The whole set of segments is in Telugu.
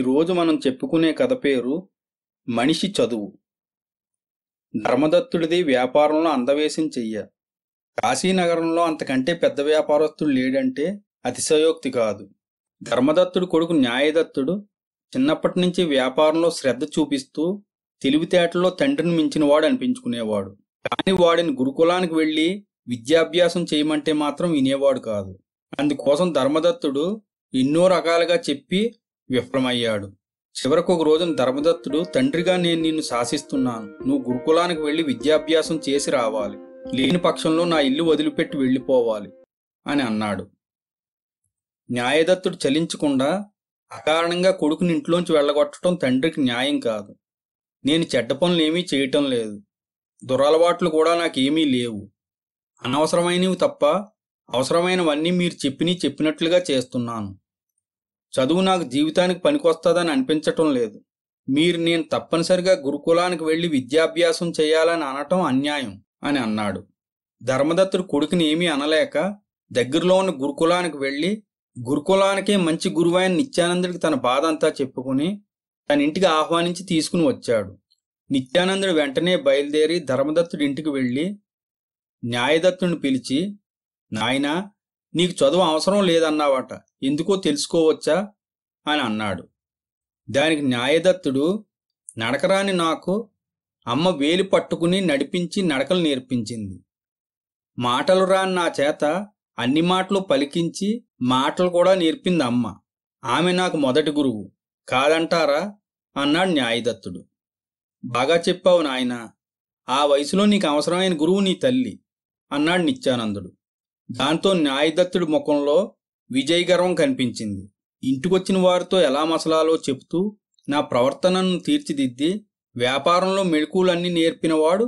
ఈరోజు మనం చెప్పుకునే కథ పేరు మనిషి చదువు ధర్మదత్తుడిది వ్యాపారంలో అందవేశం చెయ్య కాశీనగరంలో అంతకంటే పెద్ద వ్యాపారస్తుడు లేడంటే అతిశయోక్తి కాదు ధర్మదత్తుడు కొడుకు న్యాయదత్తుడు చిన్నప్పటి నుంచి వ్యాపారంలో శ్రద్ధ చూపిస్తూ తెలివితేటలో తండ్రిని మించినవాడు అనిపించుకునేవాడు కానీ వాడిని గురుకులానికి వెళ్ళి విద్యాభ్యాసం చేయమంటే మాత్రం వినేవాడు కాదు అందుకోసం ధర్మదత్తుడు ఎన్నో రకాలుగా చెప్పి విఫలమయ్యాడు చివరకు ఒక రోజున ధర్మదత్తుడు తండ్రిగా నేను నిన్ను శాసిస్తున్నాను నువ్వు గురుకులానికి వెళ్ళి విద్యాభ్యాసం చేసి రావాలి లేని పక్షంలో నా ఇల్లు వదిలిపెట్టి వెళ్ళిపోవాలి అని అన్నాడు న్యాయదత్తుడు చలించకుండా అకారణంగా కొడుకుని ఇంట్లోంచి వెళ్ళగొట్టడం తండ్రికి న్యాయం కాదు నేను చెడ్డ పనులేమీ చేయటం లేదు దురలవాట్లు కూడా నాకేమీ లేవు అనవసరమైనవి తప్ప అవసరమైనవన్నీ మీరు చెప్పిని చెప్పినట్లుగా చేస్తున్నాను చదువు నాకు జీవితానికి పనికొస్తుందని అనిపించటం లేదు మీరు నేను తప్పనిసరిగా గురుకులానికి వెళ్ళి విద్యాభ్యాసం చేయాలని అనటం అన్యాయం అని అన్నాడు ధర్మదత్తుడు కొడుకుని ఏమీ అనలేక దగ్గరలో ఉన్న గురుకులానికి వెళ్ళి గురుకులానికే మంచి గురువైన నిత్యానందుడికి తన బాధ అంతా చెప్పుకుని తన ఇంటికి ఆహ్వానించి తీసుకుని వచ్చాడు నిత్యానందుడు వెంటనే బయలుదేరి ధర్మదత్తుడి ఇంటికి వెళ్ళి న్యాయదత్తుడిని పిలిచి నాయనా నీకు చదువు అవసరం లేదన్నావట ఎందుకో తెలుసుకోవచ్చా అని అన్నాడు దానికి న్యాయదత్తుడు నడకరాని నాకు అమ్మ వేలు పట్టుకుని నడిపించి నడకలు నేర్పించింది మాటలు రాని నా చేత అన్ని మాటలు పలికించి మాటలు కూడా నేర్పింది అమ్మ ఆమె నాకు మొదటి గురువు కాదంటారా అన్నాడు న్యాయదత్తుడు బాగా చెప్పావు నాయన ఆ వయసులో నీకు అవసరమైన గురువు నీ తల్లి అన్నాడు నిత్యానందుడు దాంతో న్యాయదత్తుడి ముఖంలో విజయ గర్వం కనిపించింది ఇంటికొచ్చిన వారితో ఎలా మసలాలో చెబుతూ నా ప్రవర్తనను తీర్చిదిద్ది వ్యాపారంలో మెళుకులన్నీ నేర్పినవాడు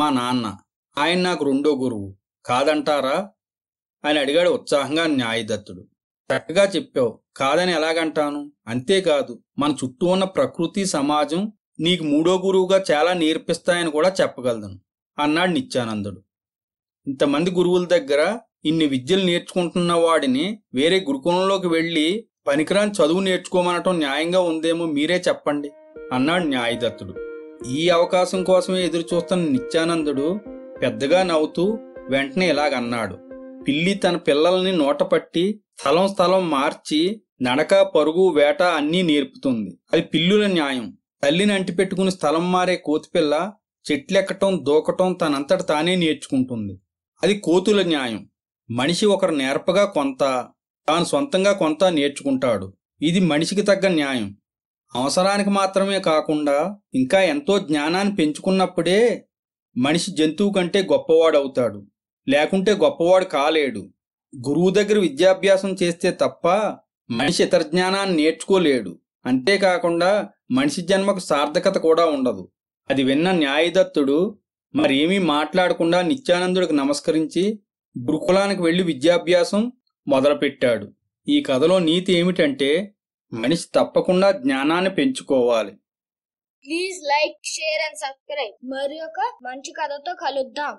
మా నాన్న ఆయన నాకు రెండో గురువు కాదంటారా అని అడిగాడు ఉత్సాహంగా న్యాయదత్తుడు చక్కగా చెప్పావు కాదని ఎలాగంటాను అంతేకాదు మన చుట్టూ ఉన్న ప్రకృతి సమాజం నీకు మూడో గురువుగా చాలా నేర్పిస్తాయని కూడా చెప్పగలను అన్నాడు నిత్యానందుడు ఇంతమంది గురువుల దగ్గర ఇన్ని విద్యలు నేర్చుకుంటున్న వాడిని వేరే గురుకులంలోకి వెళ్ళి పనికిరాని చదువు నేర్చుకోమనటం న్యాయంగా ఉందేమో మీరే చెప్పండి అన్నాడు న్యాయదత్తుడు ఈ అవకాశం కోసమే ఎదురు చూస్తున్న నిత్యానందుడు పెద్దగా నవ్వుతూ వెంటనే ఇలాగన్నాడు పిల్లి తన పిల్లల్ని నోటపట్టి స్థలం స్థలం మార్చి నడక పరుగు వేట అన్నీ నేర్పుతుంది అది పిల్లుల న్యాయం తల్లిని అంటిపెట్టుకుని స్థలం మారే కోతిపిల్ల చెట్లెక్కటం దూకటం తనంతట తానే నేర్చుకుంటుంది అది కోతుల న్యాయం మనిషి ఒకరు నేర్పగా కొంత తాను సొంతంగా కొంత నేర్చుకుంటాడు ఇది మనిషికి తగ్గ న్యాయం అవసరానికి మాత్రమే కాకుండా ఇంకా ఎంతో జ్ఞానాన్ని పెంచుకున్నప్పుడే మనిషి జంతువు కంటే గొప్పవాడవుతాడు లేకుంటే గొప్పవాడు కాలేడు గురువు దగ్గర విద్యాభ్యాసం చేస్తే తప్ప మనిషి ఇతర జ్ఞానాన్ని నేర్చుకోలేడు అంతేకాకుండా మనిషి జన్మకు సార్థకత కూడా ఉండదు అది విన్న న్యాయదత్తుడు మరేమీ మాట్లాడకుండా నిత్యానందుడికి నమస్కరించి గురుకులానికి వెళ్లి విద్యాభ్యాసం మొదలుపెట్టాడు ఈ కథలో నీతి ఏమిటంటే మనిషి తప్పకుండా జ్ఞానాన్ని పెంచుకోవాలి please like share and subscribe మరి ఒక మంచి కథతో కలుద్దాం